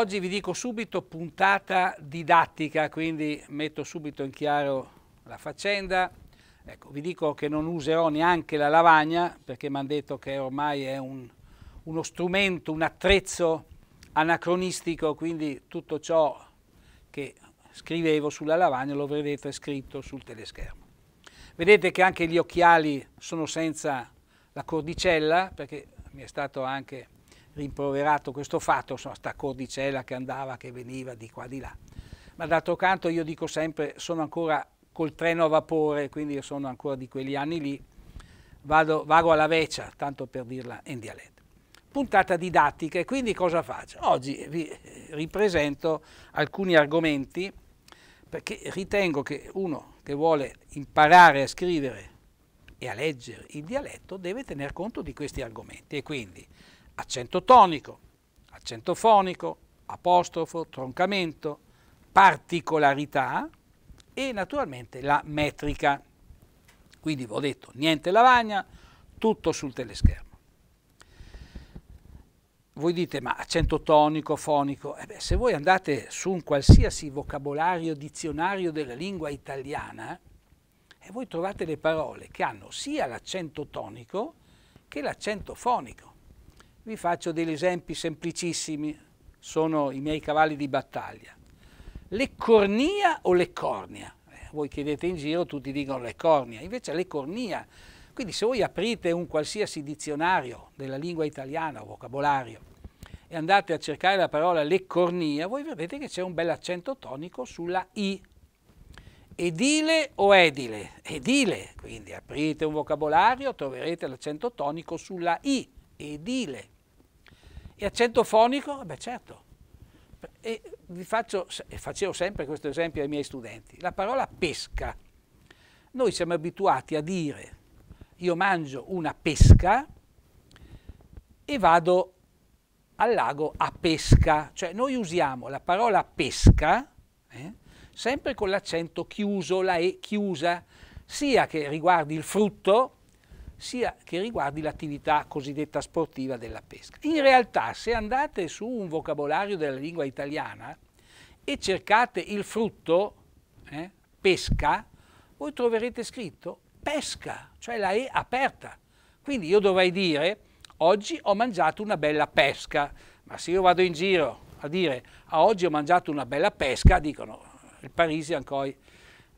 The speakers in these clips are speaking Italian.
Oggi vi dico subito puntata didattica, quindi metto subito in chiaro la faccenda. Ecco, vi dico che non userò neanche la lavagna perché mi hanno detto che ormai è un, uno strumento, un attrezzo anacronistico, quindi tutto ciò che scrivevo sulla lavagna lo vedrete scritto sul teleschermo. Vedete che anche gli occhiali sono senza la cordicella perché mi è stato anche rimproverato questo fatto, sono sta cordicella che andava, che veniva di qua di là. Ma d'altro canto io dico sempre, sono ancora col treno a vapore, quindi io sono ancora di quegli anni lì, vado, vago alla veccia, tanto per dirla in dialetto. Puntata didattica e quindi cosa faccio? Oggi vi eh, ripresento alcuni argomenti perché ritengo che uno che vuole imparare a scrivere e a leggere il dialetto deve tener conto di questi argomenti e quindi accento tonico, accento fonico, apostrofo, troncamento, particolarità e naturalmente la metrica. Quindi vi ho detto, niente lavagna, tutto sul teleschermo. Voi dite, ma accento tonico, fonico? Eh beh, se voi andate su un qualsiasi vocabolario, dizionario della lingua italiana, eh, voi trovate le parole che hanno sia l'accento tonico che l'accento fonico. Vi faccio degli esempi semplicissimi, sono i miei cavalli di battaglia. Le cornia o le cornia? Eh, voi chiedete in giro, tutti dicono le cornia, invece le cornia. Quindi se voi aprite un qualsiasi dizionario della lingua italiana o vocabolario e andate a cercare la parola le cornia, voi vedete che c'è un bel accento tonico sulla I. Edile o edile? Edile, quindi aprite un vocabolario, troverete l'accento tonico sulla I, edile. E accento fonico? Beh certo. E vi faccio, e facevo sempre questo esempio ai miei studenti. La parola pesca. Noi siamo abituati a dire io mangio una pesca e vado al lago a pesca. Cioè noi usiamo la parola pesca eh, sempre con l'accento chiuso, la E chiusa, sia che riguardi il frutto, sia che riguardi l'attività cosiddetta sportiva della pesca. In realtà se andate su un vocabolario della lingua italiana e cercate il frutto, eh, pesca, voi troverete scritto pesca, cioè la E aperta. Quindi io dovrei dire oggi ho mangiato una bella pesca, ma se io vado in giro a dire ah, oggi ho mangiato una bella pesca, dicono il Parisi ancora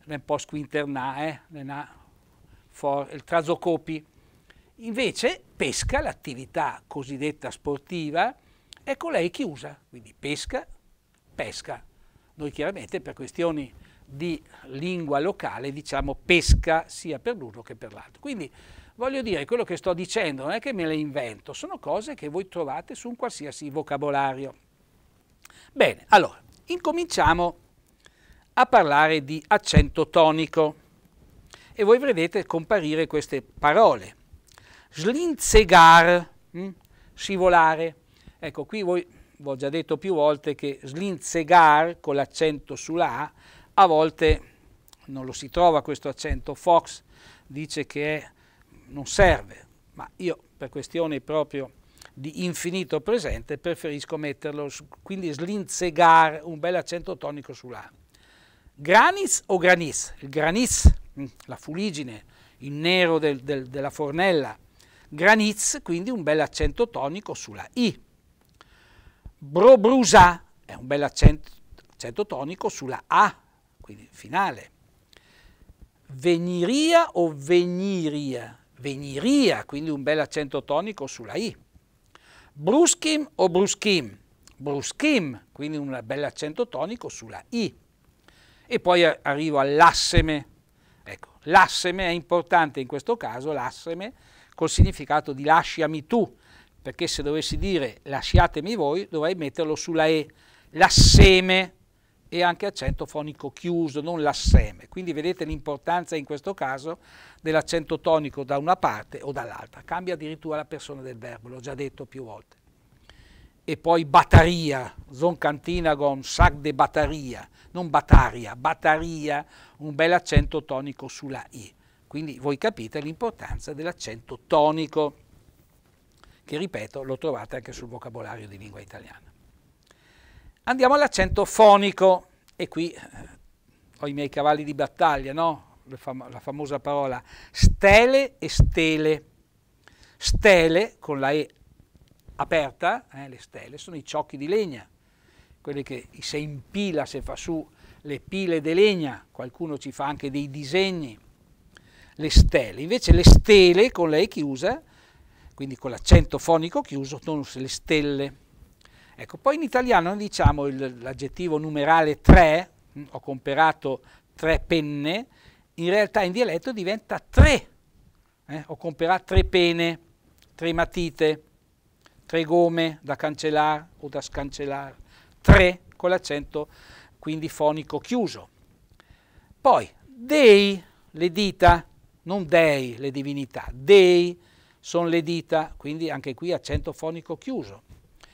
un po' squinternà, eh, il trasocopio. Invece pesca, l'attività cosiddetta sportiva, è colei che usa, quindi pesca, pesca. Noi chiaramente per questioni di lingua locale diciamo pesca sia per l'uno che per l'altro. Quindi voglio dire, quello che sto dicendo non è che me le invento, sono cose che voi trovate su un qualsiasi vocabolario. Bene, allora, incominciamo a parlare di accento tonico e voi vedete comparire queste parole. Slinzegar, mm? scivolare. Ecco, qui voi, vi ho già detto più volte che slinzegar, con l'accento sulla A, a volte non lo si trova questo accento. Fox dice che è, non serve, ma io per questione proprio di infinito presente preferisco metterlo, su, quindi slinzegar, un bel accento tonico sulla A. Granis o granis? Il granis, mm, la fuligine, il nero del, del, della fornella, Graniz, quindi un bel accento tonico sulla I. Brobrusa è un bel accento, accento tonico sulla A, quindi finale. Veniria o veniria? Veniria, quindi un bel accento tonico sulla I. Bruschim o bruschim? Bruschim, quindi un bel accento tonico sulla I. E poi arrivo all'asseme. Ecco, l'asseme è importante in questo caso, l'asseme col significato di lasciami tu, perché se dovessi dire lasciatemi voi dovrei metterlo sulla E, l'asseme e anche accento fonico chiuso, non l'asseme. Quindi vedete l'importanza in questo caso dell'accento tonico da una parte o dall'altra. Cambia addirittura la persona del verbo, l'ho già detto più volte. E poi zon cantinagon, Sac de Bataria, non Bataria, Bataria, un bel accento tonico sulla I. Quindi voi capite l'importanza dell'accento tonico, che ripeto lo trovate anche sul vocabolario di lingua italiana. Andiamo all'accento fonico, e qui eh, ho i miei cavalli di battaglia, no? la, fam la famosa parola stele e stele. Stele, con la E aperta, eh, le stele, sono i ciocchi di legna, quelli che se impila, se fa su le pile di legna, qualcuno ci fa anche dei disegni le stelle, invece le stele con lei chiusa, quindi con l'accento fonico chiuso, sono le stelle. Ecco, poi in italiano noi diciamo il, l'aggettivo numerale 3, hm, ho comperato tre penne, in realtà in dialetto diventa 3, eh? ho comperato tre pene, tre matite, tre gomme da cancellare o da scancellare, 3 con l'accento quindi fonico chiuso. Poi dei, le dita, non dei, le divinità, dei sono le dita, quindi anche qui accento fonico chiuso.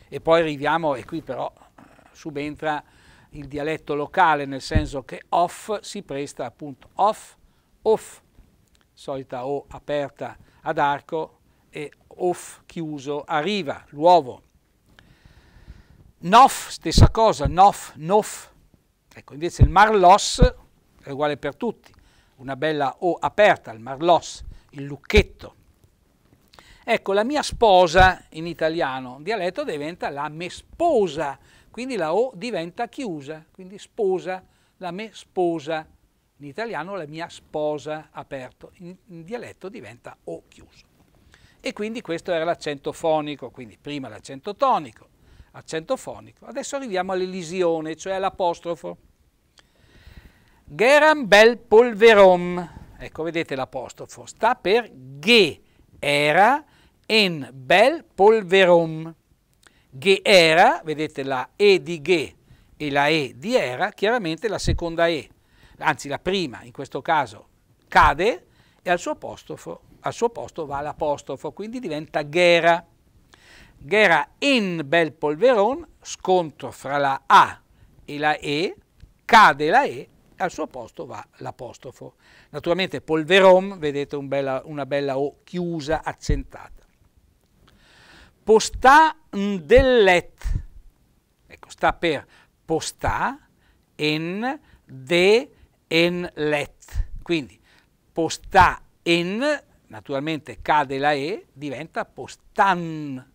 E poi arriviamo, e qui però eh, subentra il dialetto locale, nel senso che off si presta appunto off, off, solita O aperta ad arco e off chiuso arriva, l'uovo. Nof, stessa cosa, nof, nof. Ecco, invece il marlos è uguale per tutti una bella O aperta, il Marlos, il lucchetto. Ecco, la mia sposa in italiano, dialetto diventa la me sposa, quindi la O diventa chiusa, quindi sposa, la me sposa. In italiano la mia sposa aperto, in, in dialetto diventa O chiuso. E quindi questo era l'accento fonico, quindi prima l'accento tonico, accento fonico. Adesso arriviamo all'elisione, cioè all'apostrofo. Geram bel polverom, ecco vedete l'apostrofo, sta per Ge era en bel polverom. Ge era, vedete la E di Ge e la E di era, chiaramente la seconda E, anzi la prima in questo caso cade e al suo, apostrofo, al suo posto va l'apostrofo, quindi diventa Gera. Gera in bel polveron, scontro fra la A e la E, cade la E al suo posto va l'apostrofo. Naturalmente polverom, vedete un bella, una bella O chiusa, accentata. Posta ndellet, ecco, sta per posta en de en let. Quindi posta en, naturalmente cade la E, diventa postan.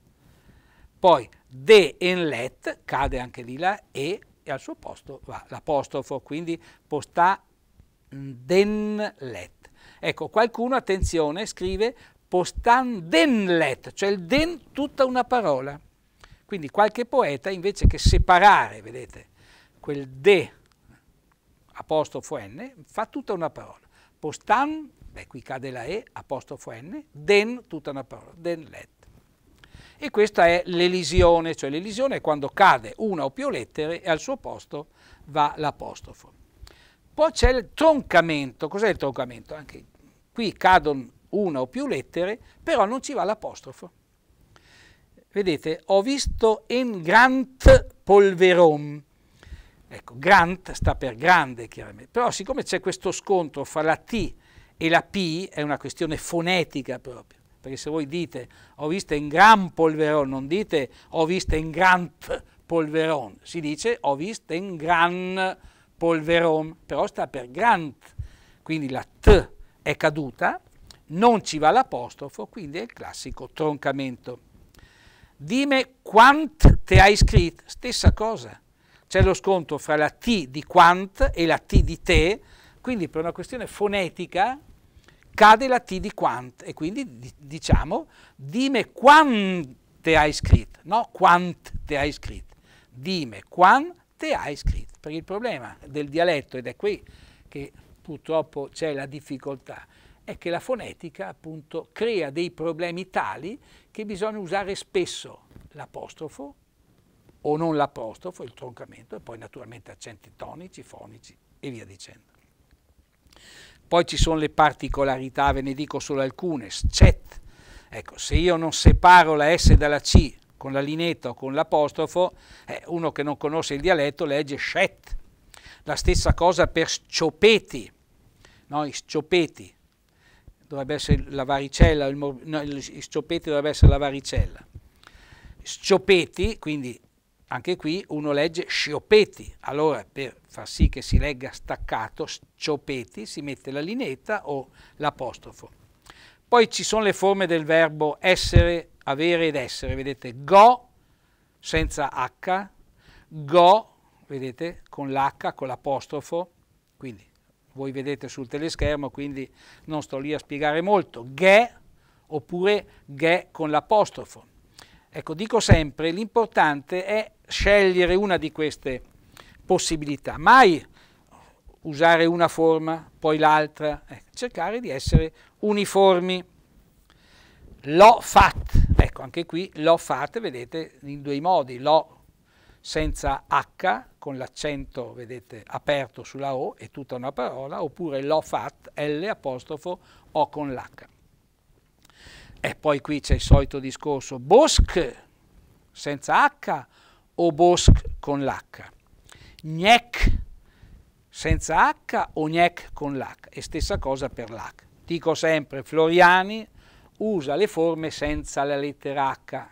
Poi de en let, cade anche lì la E, e al suo posto va l'apostrofo, quindi posta let. Ecco, qualcuno, attenzione, scrive den let, cioè il den tutta una parola. Quindi qualche poeta, invece che separare, vedete, quel de apostrofo n, fa tutta una parola. Postan, beh qui cade la e, apostrofo n, den tutta una parola, den let e questa è l'elisione, cioè l'elisione è quando cade una o più lettere e al suo posto va l'apostrofo. Poi c'è il troncamento, cos'è il troncamento? Anche qui cadono una o più lettere, però non ci va l'apostrofo. Vedete, ho visto en grant polverom. Ecco, grant sta per grande chiaramente, però siccome c'è questo scontro fra la T e la P, è una questione fonetica proprio, perché se voi dite ho visto in gran polverone, non dite ho visto in gran polverone, si dice ho visto in gran polverone, però sta per grant, quindi la T è caduta, non ci va l'apostrofo, quindi è il classico troncamento. Dime quant te hai scritto, stessa cosa, c'è lo scontro fra la T di quant e la T di te, quindi per una questione fonetica cade la T di quant e quindi diciamo dime quante hai scritto, no quante hai scritto, dime quante hai scritto, perché il problema del dialetto, ed è qui che purtroppo c'è la difficoltà, è che la fonetica appunto crea dei problemi tali che bisogna usare spesso l'apostrofo o non l'apostrofo, il troncamento e poi naturalmente accenti tonici, fonici e via dicendo. Poi ci sono le particolarità, ve ne dico solo alcune, SCET. Ecco, se io non separo la S dalla C con la linetta o con l'apostrofo, eh, uno che non conosce il dialetto legge SCET. La stessa cosa per sciopeti, no? I sciopeti, dovrebbe essere la varicella, il, no, i sciopeti dovrebbe essere la varicella. Sciopeti, quindi anche qui uno legge sciopeti, allora per far sì che si legga staccato, sciopeti, si mette la lineetta o l'apostrofo. Poi ci sono le forme del verbo essere, avere ed essere, vedete, go senza h, go, vedete, con l'h, con l'apostrofo, quindi voi vedete sul teleschermo, quindi non sto lì a spiegare molto, ghe oppure ghe con l'apostrofo. Ecco, dico sempre, l'importante è scegliere una di queste possibilità, mai usare una forma, poi l'altra, eh, cercare di essere uniformi. L'ho fat, ecco anche qui l'ho fat, vedete in due modi, l'ho senza H, con l'accento, vedete, aperto sulla O, è tutta una parola, oppure l'ho fat, L apostrofo, O con l'H. E poi qui c'è il solito discorso, bosch, senza H, o Bosch con l'H. Gnec senza H o Gnec con l'H. E stessa cosa per l'H. Dico sempre, Floriani usa le forme senza la lettera H.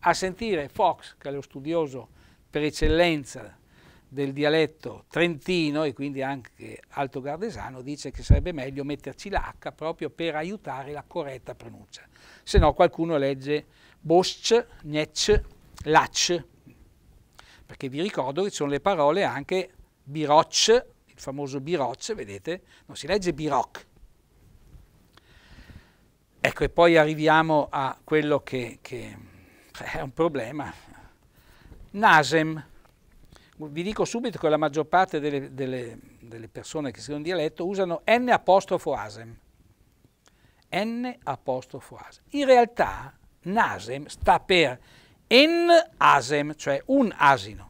A sentire Fox, che è lo studioso per eccellenza del dialetto trentino e quindi anche alto gardesano dice che sarebbe meglio metterci l'H proprio per aiutare la corretta pronuncia. Se no qualcuno legge Bosch, Gnec, Lach perché vi ricordo che ci sono le parole anche biroc, il famoso biroc, vedete, non si legge biroc. Ecco, e poi arriviamo a quello che, che è un problema. Nasem, vi dico subito che la maggior parte delle, delle, delle persone che scrivono dialetto usano N apostrofo asem. N apostrofo asem. In realtà Nasem sta per en asem, cioè un asino.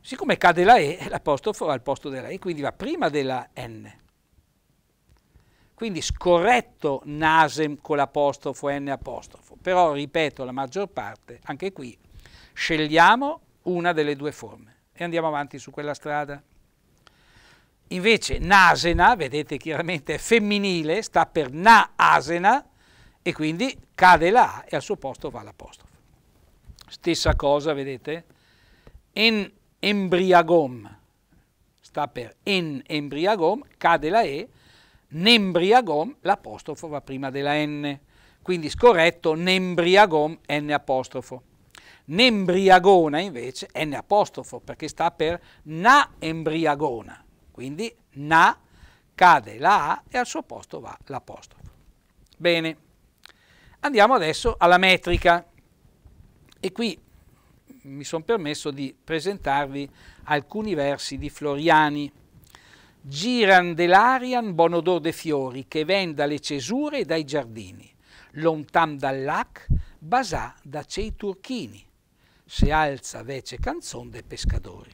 Siccome cade la E, l'apostrofo va al posto della E, quindi va prima della N. Quindi scorretto nasem con l'apostrofo N apostrofo. Però, ripeto, la maggior parte, anche qui, scegliamo una delle due forme e andiamo avanti su quella strada. Invece nasena, vedete chiaramente, è femminile, sta per na-asena e quindi cade la A e al suo posto va l'apostrofo. Stessa cosa, vedete? En embriagom, sta per en embriagom, cade la E, nembriagom, l'apostrofo va prima della N. Quindi scorretto, nembriagom, N apostrofo. Nembriagona invece, N apostrofo, perché sta per na embriagona. Quindi na, cade la A e al suo posto va l'apostrofo. Bene, andiamo adesso alla metrica. E qui mi sono permesso di presentarvi alcuni versi di Floriani. Giran dell'arian buon odor de fiori, che ven dalle cesure e dai giardini, lontan dal lac basà da cei turchini, se alza vece canzon dei pescatori.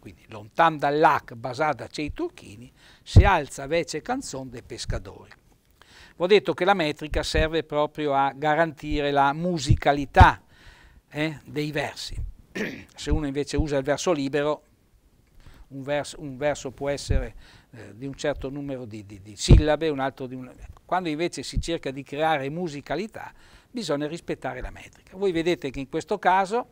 Quindi lontan dal lac basà da cei turchini, se alza vece canzon dei pescatori. ho detto che la metrica serve proprio a garantire la musicalità eh, dei versi. Se uno invece usa il verso libero, un verso, un verso può essere eh, di un certo numero di, di, di sillabe, un altro di un... Quando invece si cerca di creare musicalità, bisogna rispettare la metrica. Voi vedete che in questo caso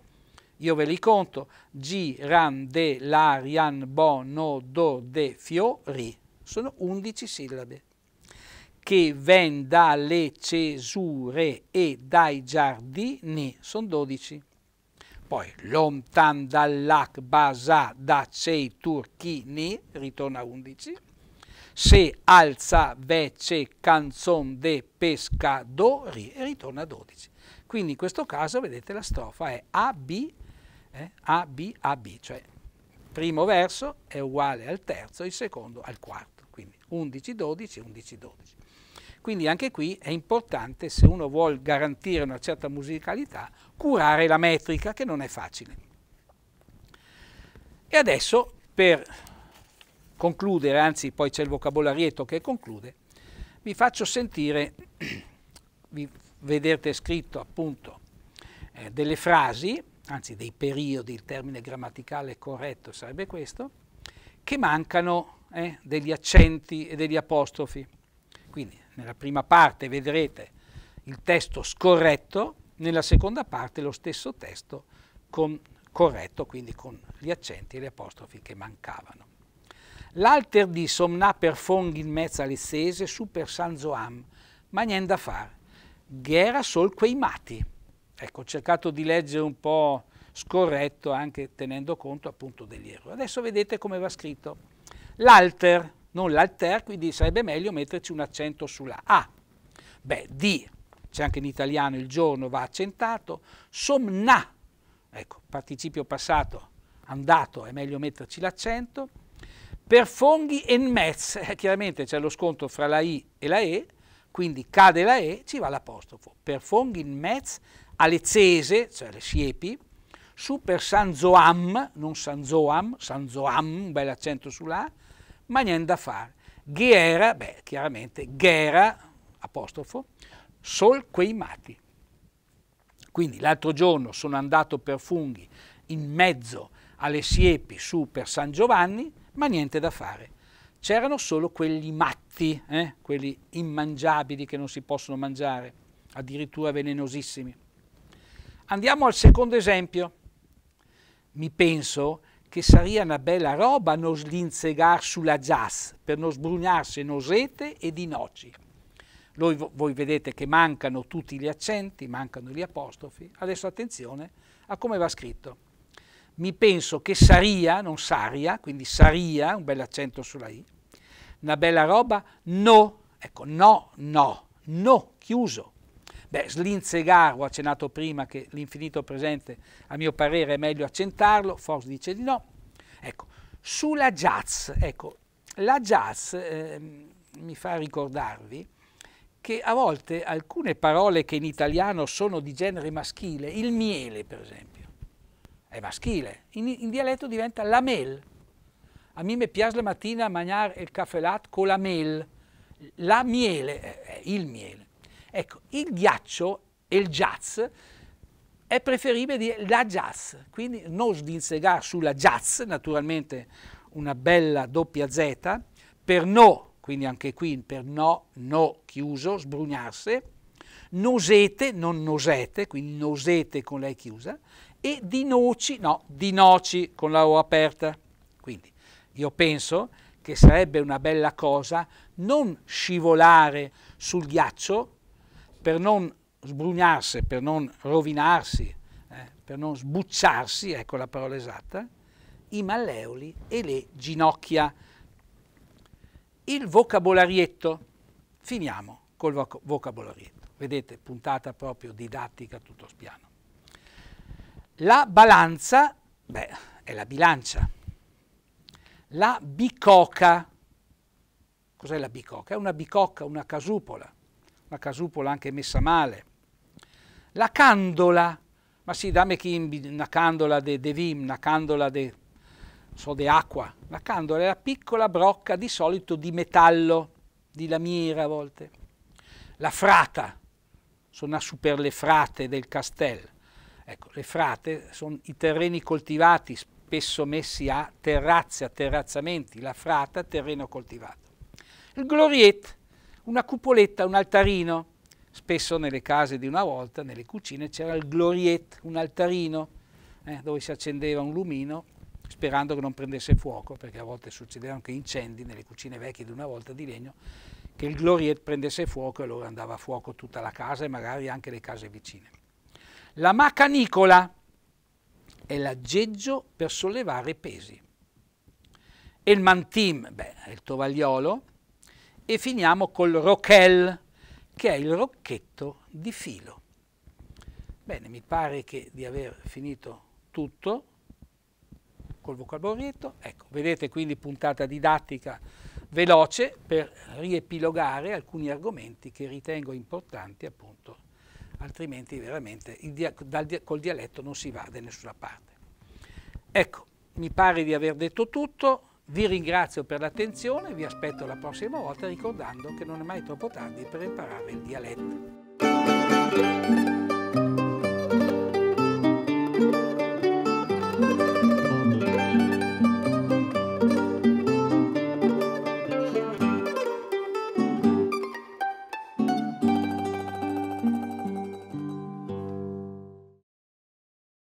io ve li conto, G, Ran, De, La, Rian, Bo, No, Do, De, Fio, Ri, sono 11 sillabe che ven dalle cesure e dai giardini, sono 12. Poi lontan dall'ak basa da cei turchini, ritorna 11. Se alza vece canzon de pescadori, ritorna 12. Quindi in questo caso, vedete, la strofa è A, AB, eh, A, B, cioè primo verso è uguale al terzo, il secondo al quarto. Quindi 11, 12, 11, 12. Quindi anche qui è importante, se uno vuole garantire una certa musicalità, curare la metrica, che non è facile. E adesso, per concludere, anzi poi c'è il vocabolarietto che conclude, vi faccio sentire, vi vedete scritto appunto, eh, delle frasi, anzi dei periodi, il termine grammaticale corretto sarebbe questo, che mancano eh, degli accenti e degli apostrofi. Quindi nella prima parte vedrete il testo scorretto, nella seconda parte lo stesso testo con, corretto, quindi con gli accenti e gli apostrofi che mancavano. L'alter di Somnà per Fong in mezzo all'Issese su per San Zoam, ma niente da fare. Ghera sol quei mati. Ecco, ho cercato di leggere un po' scorretto anche tenendo conto appunto degli errori. Adesso vedete come va scritto. L'alter non l'alter, quindi sarebbe meglio metterci un accento sulla A. Beh, di, c'è anche in italiano il giorno, va accentato, somna, ecco, participio passato, andato, è meglio metterci l'accento, per fonghi e mezz, eh, chiaramente c'è lo scontro fra la I e la E, quindi cade la E, ci va l'apostrofo. Per fonghi in alle cese, cioè le siepi, su per Zoam, non San Zoam, San Zoam, un bel accento sulla A, ma niente da fare. Ghiera, beh, chiaramente, Ghera, apostrofo, sol quei mati. Quindi l'altro giorno sono andato per funghi in mezzo alle siepi su per San Giovanni, ma niente da fare. C'erano solo quelli matti, eh? quelli immangiabili che non si possono mangiare, addirittura velenosissimi. Andiamo al secondo esempio. Mi penso che sarebbe una bella roba non slinzegar sulla jazz per non sbrugnarsi nosete e di noci. Noi, voi vedete che mancano tutti gli accenti, mancano gli apostrofi. Adesso attenzione a come va scritto. Mi penso che saria, non saria, quindi saria, un bel accento sulla i, una bella roba, no, ecco, no, no, no, chiuso, Beh, Slinzegaru ha accennato prima che l'infinito presente, a mio parere, è meglio accentarlo, Fox dice di no. Ecco, sulla jazz, ecco, la jazz eh, mi fa ricordarvi che a volte alcune parole che in italiano sono di genere maschile, il miele per esempio, è maschile, in, in dialetto diventa la mel. A me mi piace la mattina mangiare il caffè latte con la mel, la miele è eh, eh, il miele. Ecco, il ghiaccio e il jazz è preferibile dire la jazz, quindi non sdinzegar sulla jazz, naturalmente una bella doppia Z, per no, quindi anche qui per no, no chiuso, sbrugnarsi, nosete, non nosete, quindi nosete con lei chiusa, e di noci, no, di noci con la O aperta. Quindi io penso che sarebbe una bella cosa non scivolare sul ghiaccio per non sbrugnarsi, per non rovinarsi, eh, per non sbucciarsi, ecco la parola esatta, i malleoli e le ginocchia. Il vocabolarietto, finiamo col voc vocabolarietto, vedete puntata proprio didattica tutto spiano. La balanza, beh, è la bilancia. La bicoca, cos'è la bicoca? È una bicocca, una casupola ma Casupo anche messa male. La candola, ma sì, dame chi una candola de, de vim, una candola de, so, de acqua. La candola è la piccola brocca di solito di metallo, di lamiera a volte. La frata, sono a super le frate del castello. Ecco, le frate sono i terreni coltivati, spesso messi a terrazze, a terrazzamenti, la frata, terreno coltivato. Il gloriet, una cupoletta, un altarino. Spesso nelle case di una volta, nelle cucine, c'era il gloriette, un altarino, eh, dove si accendeva un lumino sperando che non prendesse fuoco, perché a volte succedevano anche incendi nelle cucine vecchie di una volta di legno, che il gloriette prendesse fuoco e allora andava a fuoco tutta la casa e magari anche le case vicine. La macanicola è l'aggeggio per sollevare pesi. E il mantim, beh, è il tovagliolo, e finiamo col roquel, che è il rocchetto di filo. Bene, mi pare che di aver finito tutto col vocabolario. Ecco, vedete quindi puntata didattica veloce per riepilogare alcuni argomenti che ritengo importanti appunto, altrimenti veramente dia dia col dialetto non si va da nessuna parte. Ecco, mi pare di aver detto tutto, vi ringrazio per l'attenzione, vi aspetto la prossima volta ricordando che non è mai troppo tardi per imparare il dialetto.